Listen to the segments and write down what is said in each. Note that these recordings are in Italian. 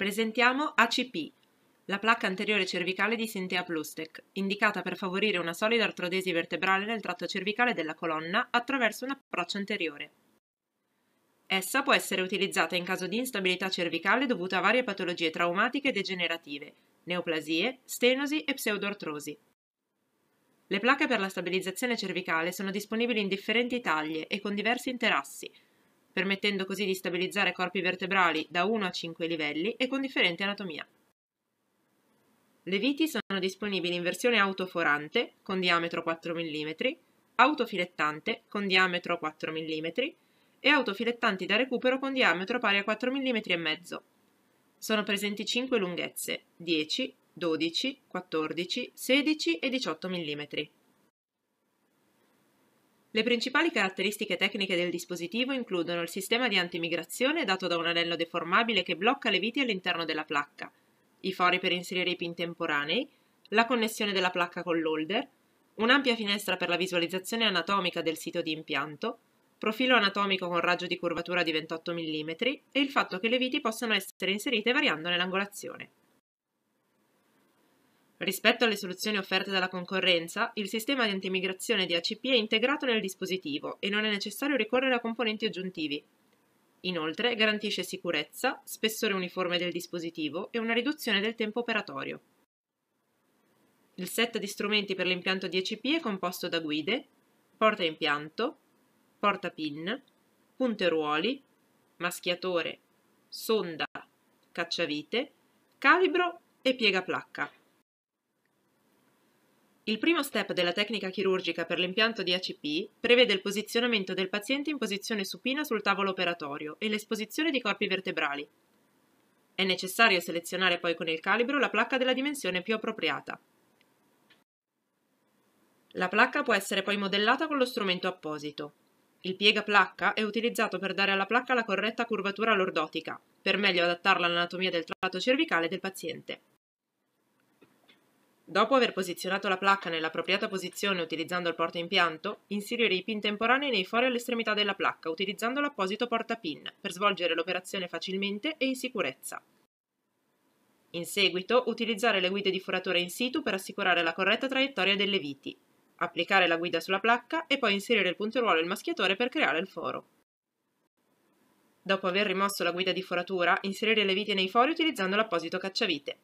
Presentiamo ACP, la placca anteriore cervicale di Sintea Plustek, indicata per favorire una solida artrodesi vertebrale nel tratto cervicale della colonna attraverso un approccio anteriore. Essa può essere utilizzata in caso di instabilità cervicale dovuta a varie patologie traumatiche e degenerative, neoplasie, stenosi e pseudoartrosi. Le placche per la stabilizzazione cervicale sono disponibili in differenti taglie e con diversi interassi, permettendo così di stabilizzare corpi vertebrali da 1 a 5 livelli e con differente anatomia. Le viti sono disponibili in versione autoforante con diametro 4 mm, autofilettante con diametro 4 mm e autofilettanti da recupero con diametro pari a 4 mm e mezzo. Sono presenti 5 lunghezze, 10, 12, 14, 16 e 18 mm. Le principali caratteristiche tecniche del dispositivo includono il sistema di antimigrazione dato da un anello deformabile che blocca le viti all'interno della placca, i fori per inserire i pin temporanei, la connessione della placca con l'holder, un'ampia finestra per la visualizzazione anatomica del sito di impianto, profilo anatomico con raggio di curvatura di 28 mm e il fatto che le viti possano essere inserite variandone l'angolazione. Rispetto alle soluzioni offerte dalla concorrenza, il sistema di antimigrazione di ACP è integrato nel dispositivo e non è necessario ricorrere a componenti aggiuntivi. Inoltre garantisce sicurezza, spessore uniforme del dispositivo e una riduzione del tempo operatorio. Il set di strumenti per l'impianto di ACP è composto da guide, porta impianto, porta pin, punteruoli, maschiatore, sonda, cacciavite, calibro e piega placca. Il primo step della tecnica chirurgica per l'impianto di ACP prevede il posizionamento del paziente in posizione supina sul tavolo operatorio e l'esposizione di corpi vertebrali. È necessario selezionare poi con il calibro la placca della dimensione più appropriata. La placca può essere poi modellata con lo strumento apposito. Il piega placca è utilizzato per dare alla placca la corretta curvatura lordotica, per meglio adattarla all'anatomia del tratto cervicale del paziente. Dopo aver posizionato la placca nell'appropriata posizione utilizzando il portaimpianto, inserire i pin temporanei nei fori all'estremità della placca utilizzando l'apposito portapin per svolgere l'operazione facilmente e in sicurezza. In seguito, utilizzare le guide di furatore in situ per assicurare la corretta traiettoria delle viti, applicare la guida sulla placca e poi inserire il punteruolo e il maschiatore per creare il foro. Dopo aver rimosso la guida di foratura, inserire le viti nei fori utilizzando l'apposito cacciavite.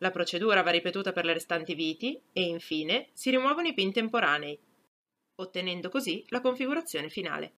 La procedura va ripetuta per le restanti viti e infine si rimuovono i pin temporanei, ottenendo così la configurazione finale.